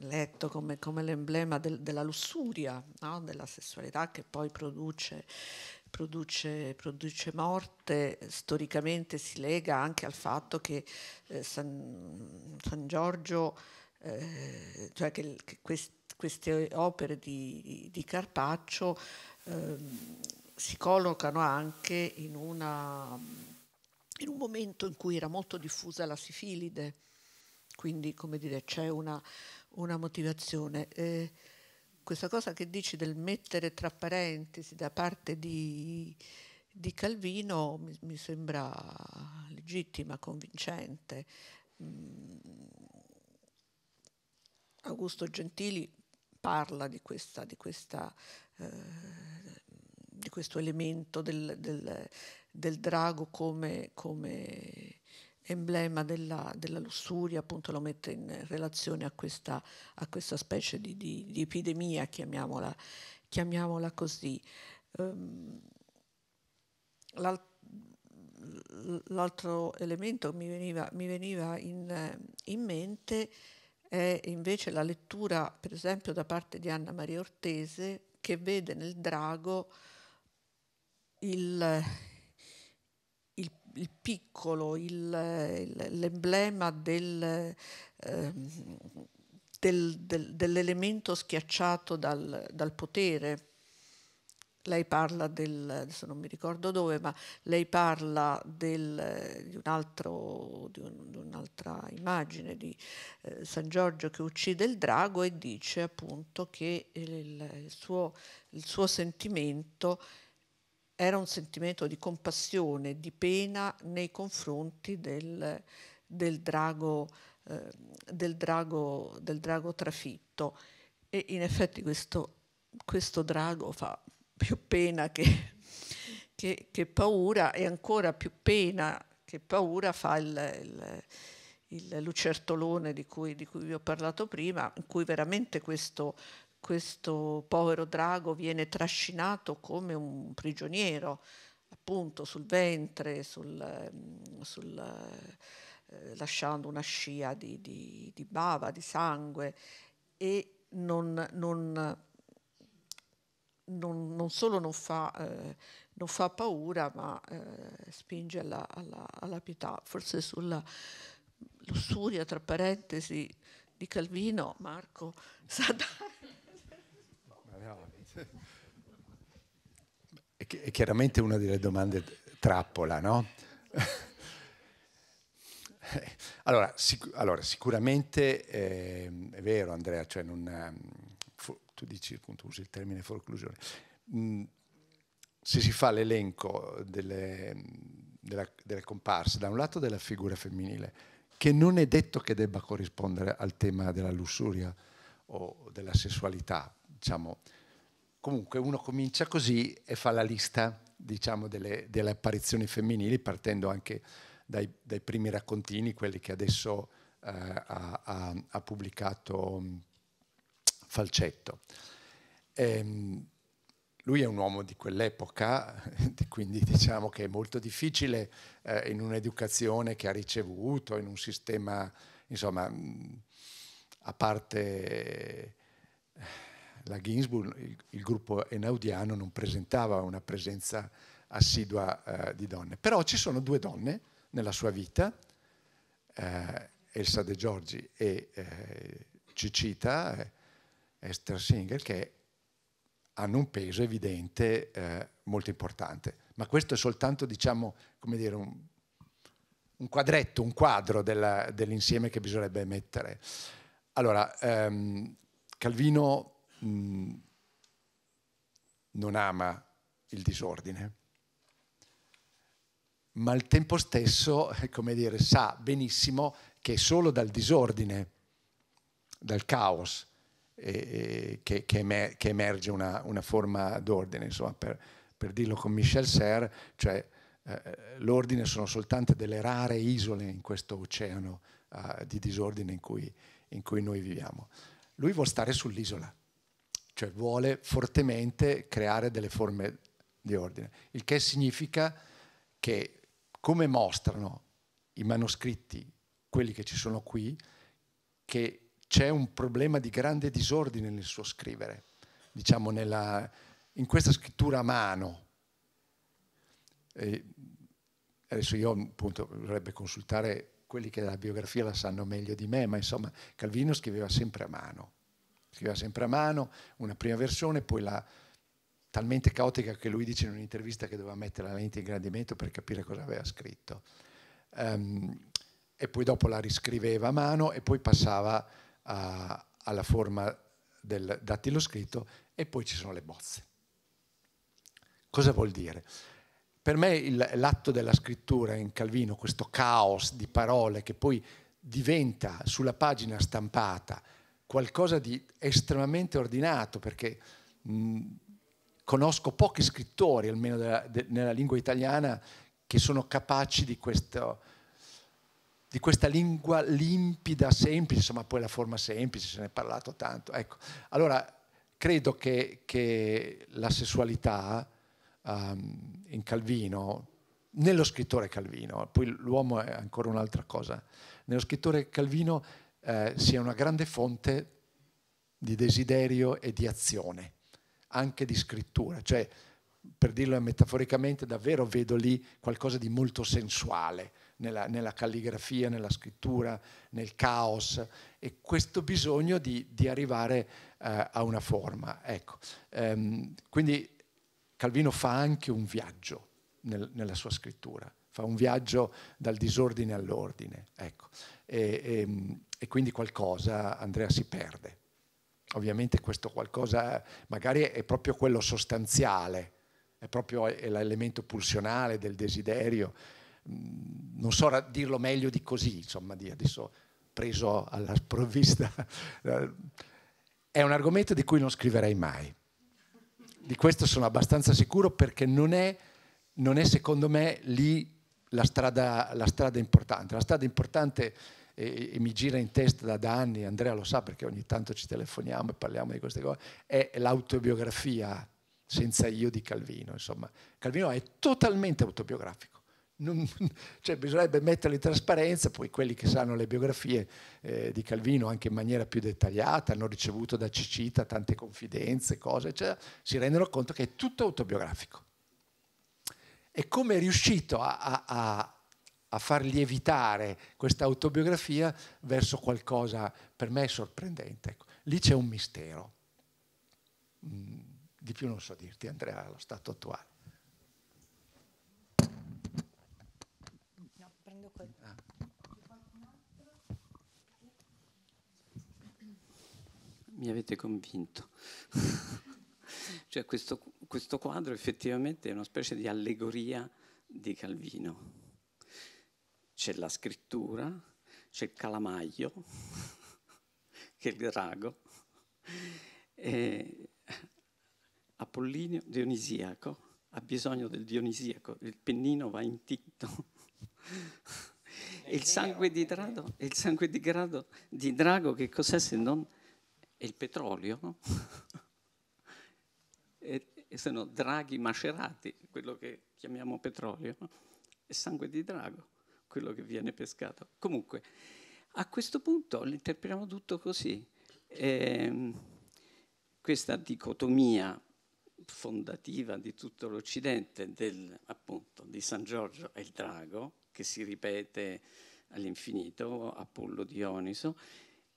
letto come, come l'emblema del, della lussuria, no? della sessualità che poi produce, produce, produce, morte, storicamente si lega anche al fatto che eh, San, San, Giorgio, eh, cioè che, che quest, queste opere di, di Carpaccio eh, si collocano anche in, una, in un momento in cui era molto diffusa la sifilide quindi come dire c'è una, una motivazione. Eh, questa cosa che dici del mettere tra parentesi da parte di, di Calvino mi, mi, sembra legittima, convincente. Mm, Augusto Gentili parla di, questa, di, questa, eh, di questo elemento del, del, del drago come, come emblema della, della lussuria, appunto lo mette in relazione a questa, a questa specie di, di, di epidemia, chiamiamola, chiamiamola così. Um, l'alt- l'altro elemento che mi veniva, mi veniva in, in mente è invece la lettura, per esempio, da parte di Anna Maria Ortese, che vede nel drago il, il piccolo, il, l'emblema del, eh, del, del, dell'elemento schiacciato dal, dal potere lei parla del, adesso non mi ricordo dove, ma lei parla del, di, un altro, di, un, di, un'altra immagine di eh, San Giorgio che uccide il drago e dice appunto che il, il, suo, il suo, sentimento era un sentimento di compassione, di pena nei confronti del, del, drago, eh, del, drago, del drago, trafitto. E in effetti questo, questo drago fa più pena che, che, che, paura e ancora più pena che paura fa il, il il lucertolone di cui, di cui, vi ho parlato prima, in cui veramente questo questo povero drago viene trascinato come un prigioniero, appunto sul ventre, sul, ehm, sul, eh, lasciando una scia di, di, di, bava, di sangue, e non, non, non, non solo non fa, eh, fa paura, ma eh, spinge alla, alla, alla, pietà. Forse sulla lussuria, tra parentesi, di Calvino, Marco [LAUGHS] sa dare è chiaramente una delle domande trappola, no? [LAUGHS] allora, sic- allora, sicuramente eh, è vero Andrea, cioè non, tu dici appunto, usi il termine forclusione. Mm, se si fa l'elenco delle, della, delle comparse, da un lato della figura femminile, che non è detto che debba corrispondere al tema della lussuria o della sessualità, diciamo, Comunque uno comincia così e fa la lista diciamo, delle, delle, apparizioni femminili partendo anche dai, dai, primi raccontini, quelli che adesso eh, ha, ha, ha, pubblicato mm, Falcetto. E, ehm, lui è un uomo di quell'epoca, [LAUGHS] quindi diciamo che è molto difficile eh, in un'educazione che ha ricevuto, in un sistema, insomma, mm, a parte eh, la Ginsburg, il, il, gruppo enaudiano non presentava una presenza assidua eh, di donne. Però ci sono due donne nella sua vita, eh, Elsa De Giorgi e eh, Cicita, eh, Esther Singer, che hanno un peso evidente eh, molto importante. Ma questo è soltanto, diciamo, come dire, un, un quadretto, un quadro della, dell'insieme che bisognerebbe mettere. Allora, ehm, Calvino Mm, non ama il disordine, ma al tempo stesso, eh, come dire, sa benissimo che è solo dal disordine, dal caos, eh, eh che, che, emerge una, una forma d'ordine, insomma, per, per, dirlo con Michel Serre, cioè eh, eh, l'ordine sono soltanto delle rare isole in questo oceano eh, di disordine in cui, in cui noi viviamo. Lui vuole stare sull'isola cioè vuole fortemente creare delle forme di ordine, il che significa che come mostrano i manoscritti, quelli che ci sono qui, che c'è un problema di grande disordine nel suo scrivere, diciamo nella, in questa scrittura a mano. E adesso io appunto vorrebbe consultare quelli che la biografia la sanno meglio di me, ma insomma Calvino scriveva sempre a mano scriveva sempre a mano, una prima versione, poi la talmente caotica che lui dice in un'intervista che doveva mettere la lente in ingrandimento per capire cosa aveva scritto. Um, e poi dopo la riscriveva a mano e poi passava a, alla forma del dattilo scritto e poi ci sono le bozze. Cosa vuol dire? Per me il, l'atto della scrittura in Calvino, questo caos di parole che poi diventa sulla pagina stampata qualcosa di estremamente ordinato, perché mh, conosco pochi scrittori, almeno della, de, nella lingua italiana, che sono capaci di, questo, di questa lingua limpida, semplice, insomma poi la forma semplice, se ne è parlato tanto. Ecco. Allora, credo che, che la sessualità um, in Calvino, nello scrittore Calvino, poi l'uomo è ancora un'altra cosa, nello scrittore Calvino eh, sia una grande fonte di desiderio e di azione, anche di scrittura. Cioè, per dirlo metaforicamente, davvero vedo lì qualcosa di molto sensuale nella, nella calligrafia, nella scrittura, nel caos e questo bisogno di, di arrivare eh, a una forma. Ecco. Ehm, quindi Calvino fa anche un viaggio nel, nella sua scrittura, fa un viaggio dal disordine all'ordine. Ecco. E, e, ehm, e quindi qualcosa Andrea si perde. Ovviamente questo qualcosa magari è proprio quello sostanziale, è proprio l'elemento pulsionale del desiderio. Mm, non so dirlo meglio di così, insomma, di adesso preso alla sprovvista. [LAUGHS] È un argomento di cui non scriverei mai. Di questo sono abbastanza sicuro perché non è, non è secondo me lì la strada, la strada importante. La strada importante è e, e mi gira in testa da anni, Andrea lo sa perché ogni tanto ci telefoniamo e parliamo di queste cose, è l'autobiografia senza io di Calvino. Insomma, Calvino è totalmente autobiografico. Non, [LAUGHS] cioè bisognerebbe metterlo in trasparenza, poi quelli che sanno le biografie eh, di Calvino anche in maniera più dettagliata, hanno ricevuto da Cicita tante confidenze, cose, eccetera, si rendono conto che è tutto autobiografico. E come è riuscito a, a a far lievitare questa autobiografia verso qualcosa per me sorprendente. Ecco, lì c'è un mistero. Mm, di più non so dirti, Andrea, allo stato attuale. Ah. Mi avete convinto. [LAUGHS] cioè questo, questo quadro effettivamente è una specie di allegoria di Calvino c'è la scrittura, c'è il calamaio, [LAUGHS] che è il drago, e Apollinio Dionisiaco ha bisogno del Dionisiaco, il pennino va intinto. e il sangue di drago, il sangue di, grado, di drago che cos'è se non è il petrolio, no? [LAUGHS] e, e sono draghi macerati, quello che chiamiamo petrolio, no? è sangue di drago quello che viene pescato. Comunque, a questo punto lo interpretiamo tutto così. Eh, questa dicotomia fondativa di tutto l'Occidente del, appunto, di San Giorgio e il drago, che si ripete all'infinito, Apollo Dioniso,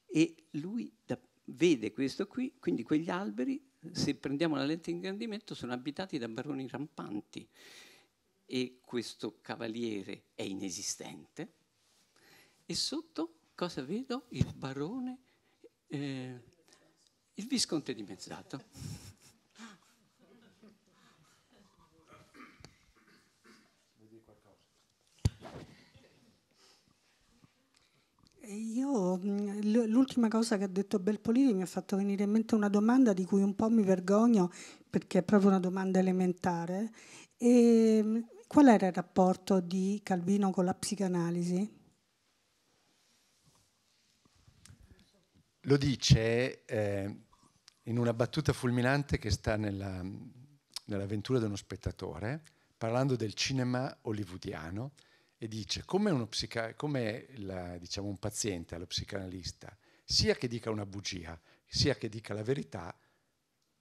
e lui da, vede questo qui, quindi quegli alberi, se prendiamo la lente di ingrandimento, sono abitati da baroni rampanti e questo cavaliere è inesistente. E sotto cosa vedo? Il barone, eh, il visconte dimezzato. Io mm, l'ultima cosa che ha detto Belpolini mi ha fatto venire in mente una domanda di cui un po' mi vergogno perché è proprio una domanda elementare. E, mm, Qual era il rapporto di Calvino con la psicanalisi? Lo dice eh, in una battuta fulminante che sta nella, nell'avventura di uno spettatore, parlando del cinema hollywoodiano, e dice come, psica- come la, diciamo, un paziente allo psicanalista, sia che dica una bugia, sia che dica la verità,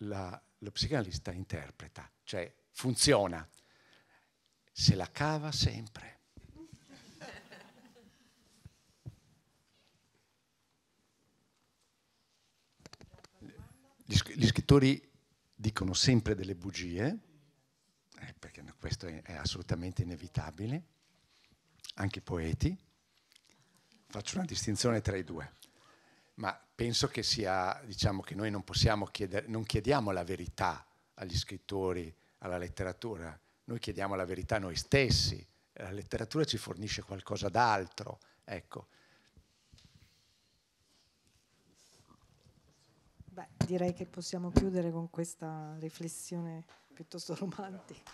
la, lo psicanalista interpreta, cioè funziona se la cava sempre. Gli scrittori dicono sempre delle bugie, eh, perché questo è assolutamente inevitabile, anche i poeti. Faccio una distinzione tra i due, ma penso che sia, diciamo che noi non possiamo chiedere, non chiediamo la verità agli scrittori, alla letteratura, noi chiediamo la verità noi stessi, la letteratura ci fornisce qualcosa d'altro. Ecco. Beh, direi che possiamo chiudere con questa riflessione piuttosto romantica.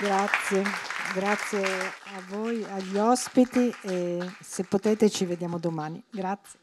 grazie, grazie a voi, agli ospiti e se potete ci vediamo domani. Grazie.